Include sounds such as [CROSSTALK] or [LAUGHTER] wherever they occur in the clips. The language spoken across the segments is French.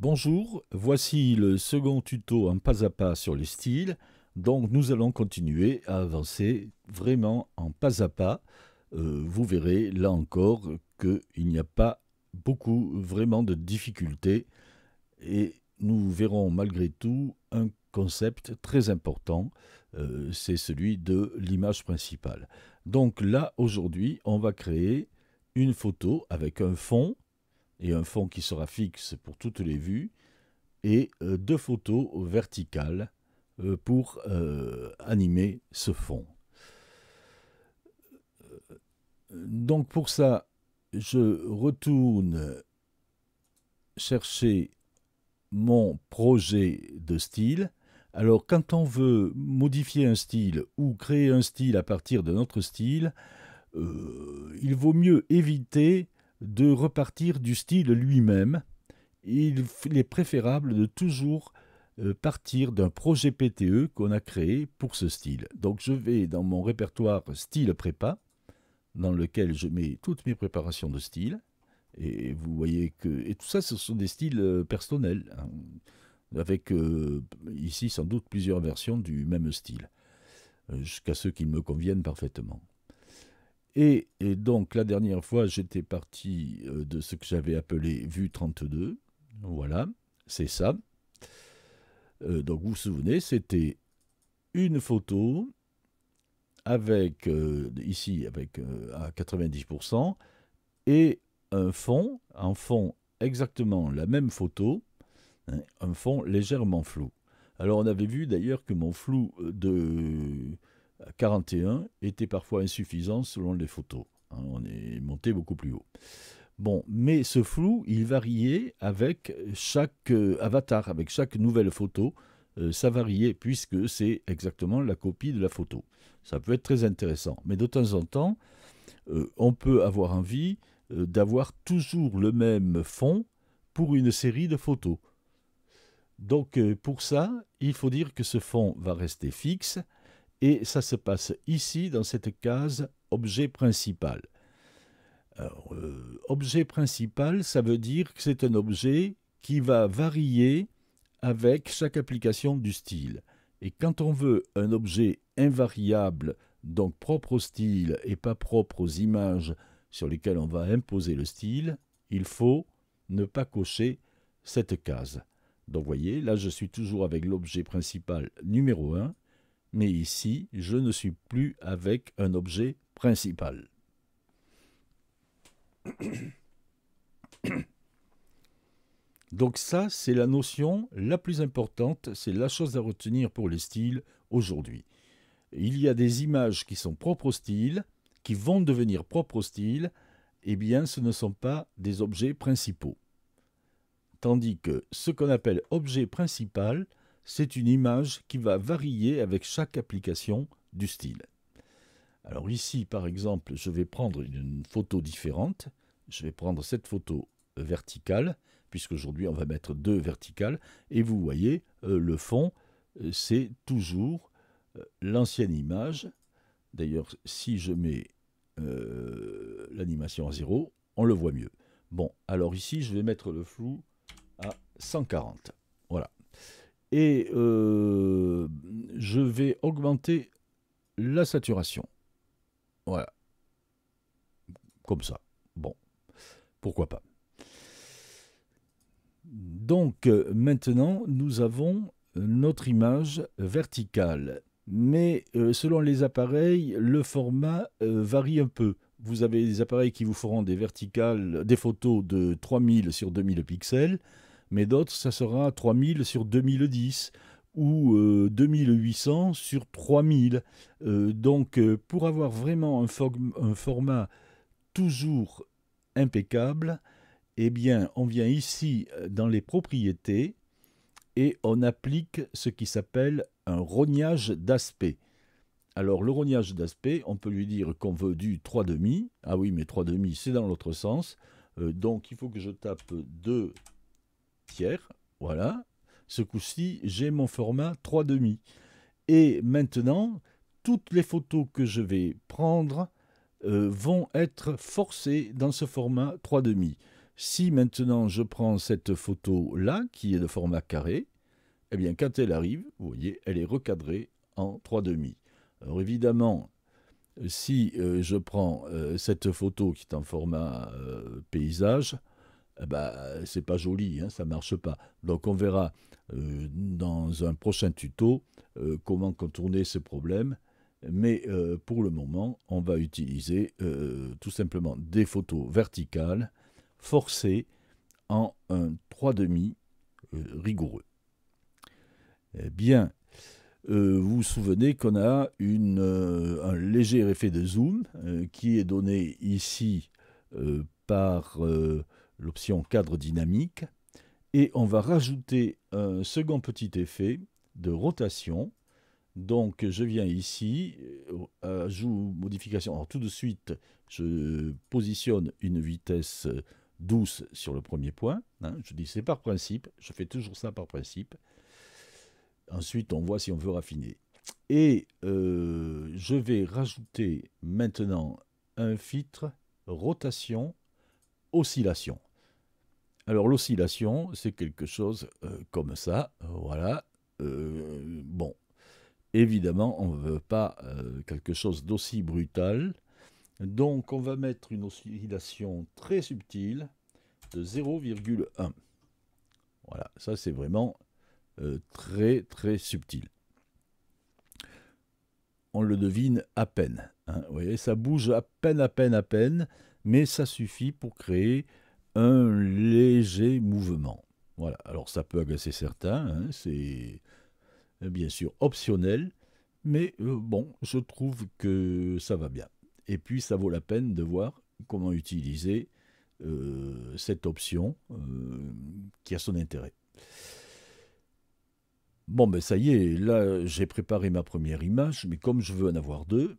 Bonjour, voici le second tuto en pas à pas sur les styles. Donc nous allons continuer à avancer vraiment en pas à pas. Euh, vous verrez là encore qu'il n'y a pas beaucoup vraiment de difficultés et nous verrons malgré tout un concept très important, euh, c'est celui de l'image principale. Donc là aujourd'hui on va créer une photo avec un fond et un fond qui sera fixe pour toutes les vues, et euh, deux photos verticales euh, pour euh, animer ce fond. Donc pour ça, je retourne chercher mon projet de style. Alors quand on veut modifier un style ou créer un style à partir de notre style, il vaut mieux éviter de repartir du style lui-même. Il est préférable de toujours euh, partir d'un projet PTE qu'on a créé pour ce style. Donc je vais dans mon répertoire style prépa, dans lequel je mets toutes mes préparations de style. Et vous voyez que... Et tout ça, ce sont des styles euh, personnels, hein, avec euh, ici sans doute plusieurs versions du même style, jusqu'à ceux qui me conviennent parfaitement. Et, donc la dernière fois, j'étais parti euh, de ce que j'avais appelé vue 32. Voilà, c'est ça. Euh, donc vous vous souvenez, c'était une photo avec, euh, ici, avec à 90%, et un fond, un fond exactement la même photo, hein, un fond légèrement flou. Alors on avait vu d'ailleurs que mon flou de 41 était parfois insuffisant selon les photos. Hein, on est monté beaucoup plus haut. Bon, mais ce flou, il variait avec chaque euh, avatar, avec chaque nouvelle photo. Euh, ça variait puisque c'est exactement la copie de la photo. Ça peut être très intéressant. Mais de temps en temps, euh, on peut avoir envie d'avoir toujours le même fond pour une série de photos. Donc pour ça, il faut dire que ce fond va rester fixe et ça se passe ici dans cette case objet principal. Euh, objet principal, ça veut dire que c'est un objet qui va varier avec chaque application du style. Et quand on veut un objet invariable, donc propre au style et pas propre aux images sur lesquelles on va imposer le style, il faut ne pas cocher cette case. Donc vous voyez, là je suis toujours avec l'objet principal numéro 1, mais ici, je ne suis plus avec un objet principal. [COUGHS] Donc ça, c'est la notion la plus importante, c'est la chose à retenir pour les styles aujourd'hui. Il y a des images qui sont propres au style, qui vont devenir propres au style, eh bien ce ne sont pas des objets principaux. Tandis que ce qu'on appelle objet principal, c'est une image qui va varier avec chaque application du style. Alors ici, par exemple, je vais prendre une photo différente. Je vais prendre cette photo verticale, puisqu'aujourd'hui on va mettre deux verticales. Et vous voyez, euh, le fond, euh, c'est toujours euh, l'ancienne image. D'ailleurs, si je mets l'animation à 0, on le voit mieux. Bon, alors ici, je vais mettre le flou à 140 et euh, je vais augmenter la saturation. Voilà. Comme ça. Bon. Pourquoi pas. Donc euh, maintenant, nous avons notre image verticale. Mais euh, selon les appareils, le format varie un peu. Vous avez des appareils qui vous feront des verticales, des photos de 3000 sur 2000 pixels mais d'autres, ça sera 3000 sur 2010 ou 2800 euh, sur 3000. Euh, donc euh, pour avoir vraiment un, un, format toujours impeccable, eh bien on vient ici dans les propriétés et on applique ce qui s'appelle un rognage d'aspect. Alors le rognage d'aspect, on peut lui dire qu'on veut du 3,5. Ah oui, mais 3,5 c'est dans l'autre sens. donc il faut que je tape 2 voilà. Ce coup-ci, j'ai mon format 3,5. Et maintenant, toutes les photos que je vais prendre euh, vont être forcées dans ce format 3,5. Si maintenant je prends cette photo-là, qui est de format carré, eh bien quand elle arrive, vous voyez, elle est recadrée en 3,5. Alors évidemment, si euh, je prends euh, cette photo qui est en format paysage, bah, c'est pas joli, hein, ça marche pas. Donc on verra euh, dans un prochain tuto euh, comment contourner ce problème. Mais pour le moment, on va utiliser tout simplement des photos verticales forcées en un 3,5 rigoureux. Eh bien, vous vous souvenez qu'on a une, un léger effet de zoom qui est donné ici par l'option cadre dynamique, et on va rajouter un second petit effet de rotation. Donc je viens ici, ajout euh, modification. Alors tout de suite, je positionne une vitesse douce sur le premier point. Hein. je dis c'est par principe, je fais toujours ça par principe. Ensuite, on voit si on veut raffiner. Et euh, je vais rajouter maintenant un filtre rotation oscillation. Alors l'oscillation, c'est quelque chose euh, comme ça, voilà. Euh, bon, évidemment, on ne veut pas euh, quelque chose d'aussi brutal. Donc on va mettre une oscillation très subtile de 0,1. Voilà, ça c'est vraiment très très subtil. On le devine à peine. Hein. Vous voyez, ça bouge à peine, à peine, à peine, mais ça suffit pour créer un léger mouvement. Voilà, alors ça peut agacer certains, hein, c'est euh, bien sûr optionnel, mais euh, bon, je trouve que ça va bien. Et puis ça vaut la peine de voir comment utiliser euh, cette option qui a son intérêt. Bon, ben ça y est, là j'ai préparé ma première image, mais comme je veux en avoir deux,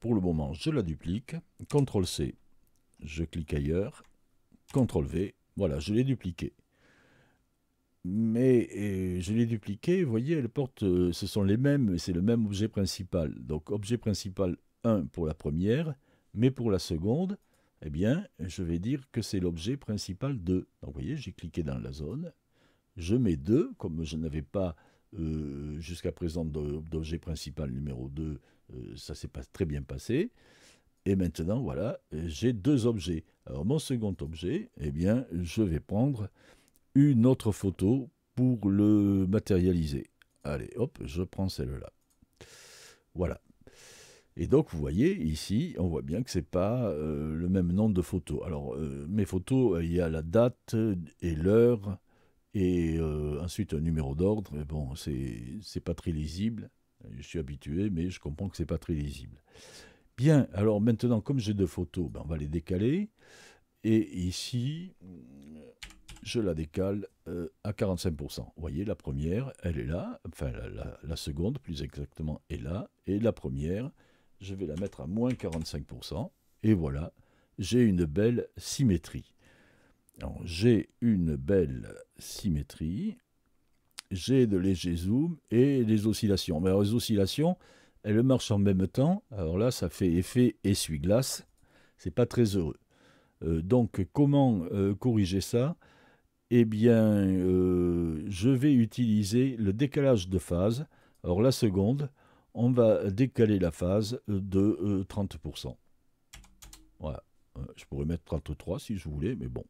pour le moment je la duplique, CTRL-C, je clique ailleurs CTRL V, voilà, je l'ai dupliqué. Mais euh, je l'ai dupliqué, vous voyez, elle porte. Euh, ce sont les mêmes, c'est le même objet principal. Donc objet principal 1 pour la première, mais pour la seconde, eh bien, je vais dire que c'est l'objet principal 2. Donc vous voyez, j'ai cliqué dans la zone, je mets 2, comme je n'avais pas euh, jusqu'à présent d'objet principal numéro 2, ça s'est pas très bien passé. Et maintenant, voilà, j'ai deux objets. Alors, mon second objet, eh bien, je vais prendre une autre photo pour le matérialiser. Allez, hop, je prends celle-là. Voilà. Et donc, vous voyez ici, on voit bien que ce n'est pas euh, le même nombre de photos. Alors, euh, mes photos, euh, il y a la date et l'heure, et ensuite un numéro d'ordre. Mais bon, c'est pas très lisible. Je suis habitué, mais je comprends que c'est pas très lisible. Bien, alors maintenant, comme j'ai deux photos, ben, on va les décaler. Et ici, je la décale euh, à 45%. Vous voyez, la première, elle est là. Enfin, la, seconde, plus exactement, est là. Et la première, je vais la mettre à moins 45%. Et voilà, j'ai une belle symétrie. J'ai une belle symétrie. J'ai de légers zoom et des oscillations. Mais les oscillations, elle marche en même temps. Alors là, ça fait effet essuie-glace. C'est pas très heureux. Euh, donc, comment euh, corriger ça Eh bien, euh, je vais utiliser le décalage de phase. Alors, la seconde, on va décaler la phase de 30%. Voilà. Je pourrais mettre 33 si je voulais, mais bon,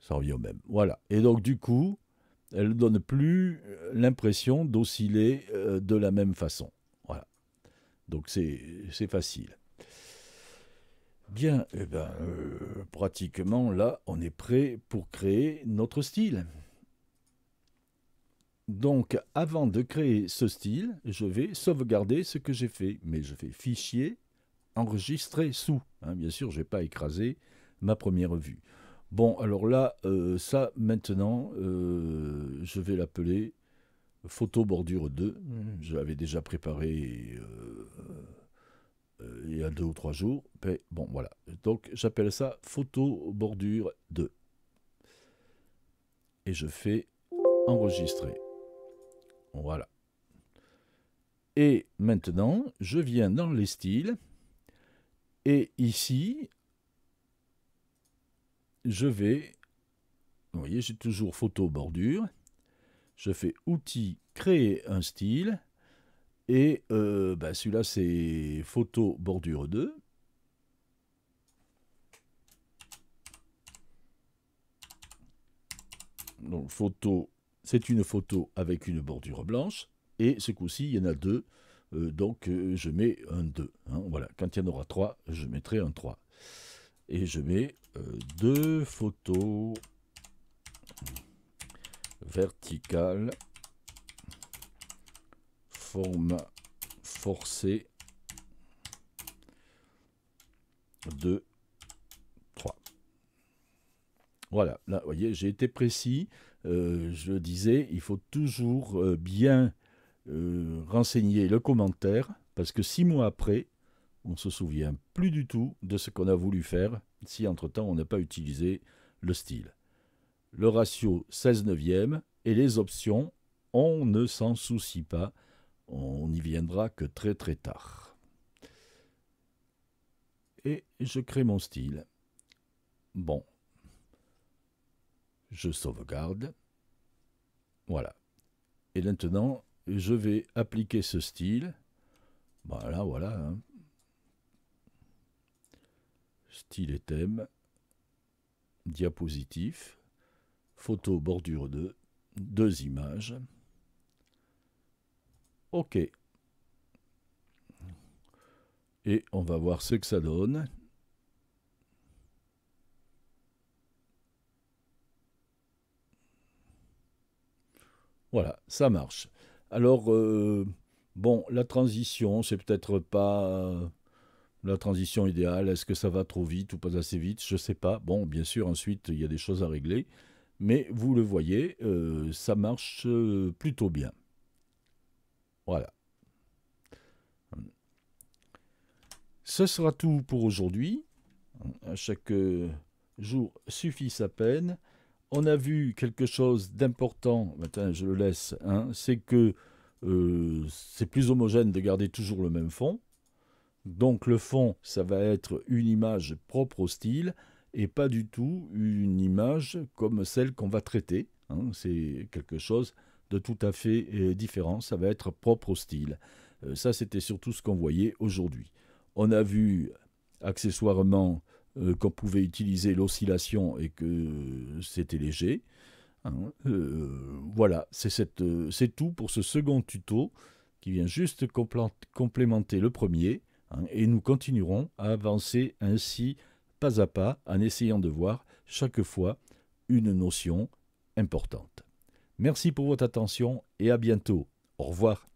ça revient au même. Voilà. Et donc, du coup, elle ne donne plus l'impression d'osciller de la même façon. Donc c'est facile. Bien, eh ben, euh, pratiquement là, on est prêt pour créer notre style. Donc avant de créer ce style, je vais sauvegarder ce que j'ai fait. Mais je fais fichier, enregistrer sous. Hein, bien sûr, je n'ai pas écrasé ma première vue. Bon, alors là, euh, ça maintenant, euh, je vais l'appeler Photo bordure 2, mhm. je l'avais déjà préparé euh, euh, il y a deux ou trois jours. bon, voilà. Donc, j'appelle ça photo bordure 2. Et je fais enregistrer. Voilà. Et maintenant, je viens dans les styles. Et ici, je vais... Vous voyez, j'ai toujours photo bordure je fais outils, créer un style, et euh, bah, celui-là c'est photo bordure 2. Donc photo, c'est une photo avec une bordure blanche, et ce coup-ci il y en a deux, euh, donc euh, je mets un 2. Hein. voilà, quand il y en aura 3, je mettrai un 3. Et je mets deux photos verticale, forme forcée 2 3. Voilà, là, vous voyez, j'ai été précis. Euh, je disais, il faut toujours euh, bien euh, renseigner le commentaire, parce que six mois après, on se souvient plus du tout de ce qu'on a voulu faire si entre-temps on n'a pas utilisé le style le ratio 16 neuvième et les options, on ne s'en soucie pas, on n'y viendra que très très tard. Et je crée mon style. Bon. Je sauvegarde. Voilà. Et maintenant, je vais appliquer ce style. Voilà, voilà. Hein. Style et thème. Diapositif. Photo bordure 2, deux images. OK. Et on va voir ce que ça donne. Voilà, ça marche. Alors, euh, bon, la transition, c'est peut-être pas euh, la transition idéale. Est-ce que ça va trop vite ou pas assez vite Je ne sais pas. Bon, bien sûr, ensuite, il y a des choses à régler. Mais vous le voyez, euh, ça marche euh, plutôt bien. Voilà. Ce sera tout pour aujourd'hui. chaque euh, jour suffit sa peine. On a vu quelque chose d'important, maintenant je le laisse, hein. c'est que c'est plus homogène de garder toujours le même fond. Donc le fond, ça va être une image propre au style et pas du tout une image comme celle qu'on va traiter. Hein. c'est quelque chose de tout à fait euh, différent, ça va être propre au style. Euh, ça, c'était surtout ce qu'on voyait aujourd'hui. On a vu accessoirement euh, qu'on pouvait utiliser l'oscillation et que c'était léger. Hein. voilà, c'est tout pour ce second tuto qui vient juste complémenter le premier. Hein, et nous continuerons à avancer ainsi pas à pas en essayant de voir chaque fois une notion importante. Merci pour votre attention et à bientôt. Au revoir.